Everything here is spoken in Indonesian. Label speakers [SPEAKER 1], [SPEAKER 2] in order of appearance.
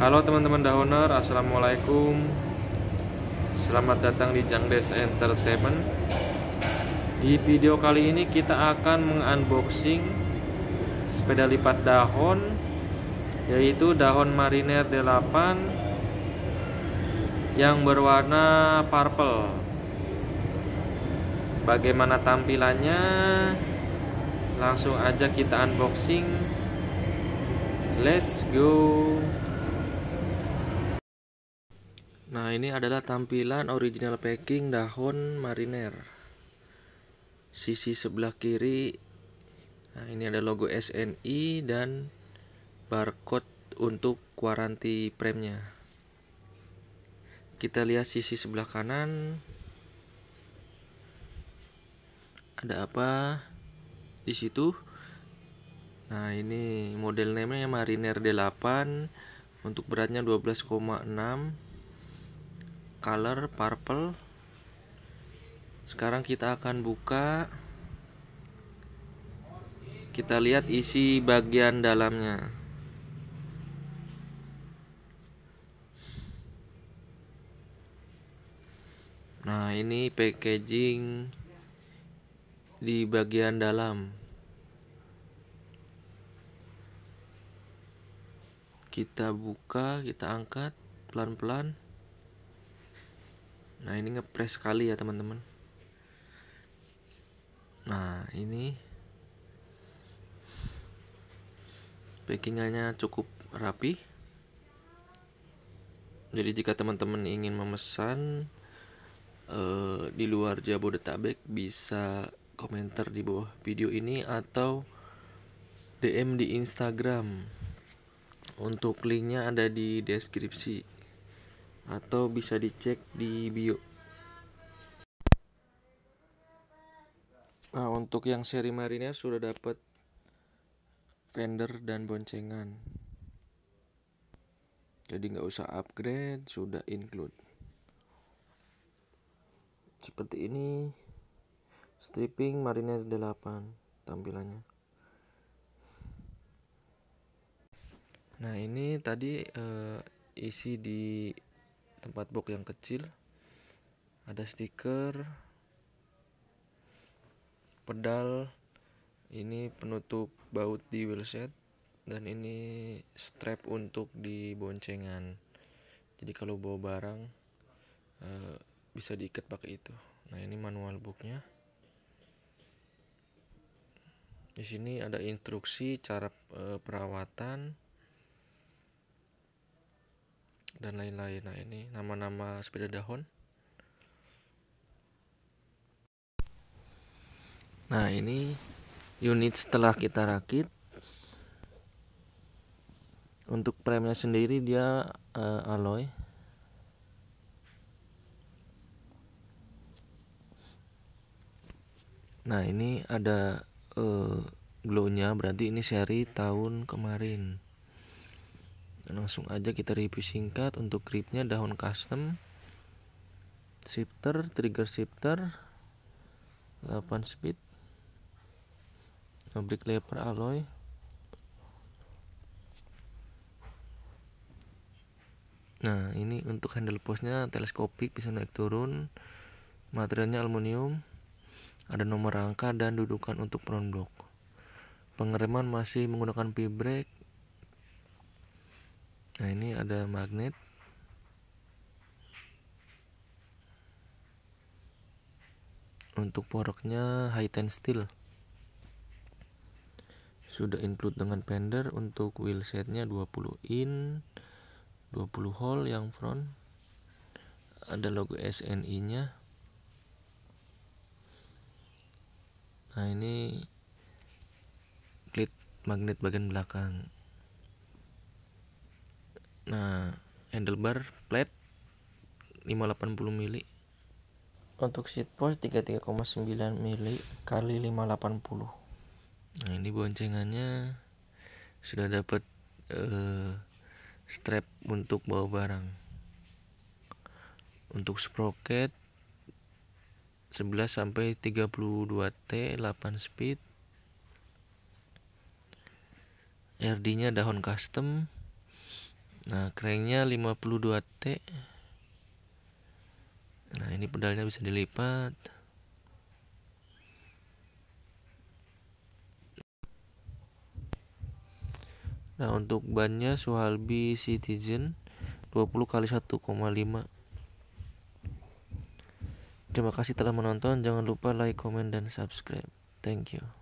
[SPEAKER 1] Halo teman-teman Dahoner, Assalamualaikum Selamat datang di Jangdes Entertainment Di video kali ini kita akan mengunboxing Sepeda lipat Dahon Yaitu Dahon Mariner 8 Yang berwarna purple Bagaimana tampilannya Langsung aja kita unboxing Let's go! Nah, ini adalah tampilan original packing dahon mariner. Sisi sebelah kiri nah ini ada logo SNI dan barcode untuk waranti premnya. Kita lihat sisi sebelah kanan. Ada apa di situ? Nah, ini model name Mariner D8 untuk beratnya 12,6 color purple sekarang kita akan buka kita lihat isi bagian dalamnya nah ini packaging di bagian dalam kita buka kita angkat pelan-pelan nah ini ngepres sekali ya teman-teman nah ini packingannya cukup rapi jadi jika teman-teman ingin memesan eh, di luar Jabodetabek bisa komentar di bawah video ini atau DM di Instagram untuk linknya ada di deskripsi atau bisa dicek di bio. Nah, untuk yang seri mariner ya, sudah dapat fender dan boncengan. Jadi nggak usah upgrade, sudah include. Seperti ini stripping Mariner 8 tampilannya. Nah, ini tadi uh, isi di tempat box yang kecil ada stiker pedal ini penutup baut di wheelset dan ini strap untuk di boncengan jadi kalau bawa barang e, bisa diikat pakai itu nah ini manual booknya di sini ada instruksi cara e, perawatan dan lain-lain nah ini nama-nama sepeda dahon nah ini unit setelah kita rakit untuk premnya sendiri dia uh, alloy nah ini ada uh, glownya berarti ini seri tahun kemarin Gitu, langsung aja kita review singkat untuk gripnya daun custom shifter trigger shifter 8 speed fabric lever alloy nah ini untuk handle posnya teleskopik bisa naik turun materialnya aluminium ada nomor rangka dan dudukan untuk front block pengereman masih menggunakan P-brake nah ini ada magnet untuk poroknya high ten steel sudah include dengan pender untuk wheel wheelsetnya 20 in 20 hole yang front ada logo SNI nya nah ini klit magnet bagian belakang Nah, handlebar plate 580 mili. Untuk seat post 33,9 mili kali 580. Nah, ini boncengannya sudah dapat uh, eh, strap untuk bawa barang. Untuk sprocket 11 sampai 32T 8 speed. RD-nya dahon custom Nah, cranknya 52T. Nah, ini pedalnya bisa dilipat. Nah, untuk bannya Suhalbi Citizen 20 kali 1,5. Terima kasih telah menonton. Jangan lupa like, comment, dan subscribe. Thank you.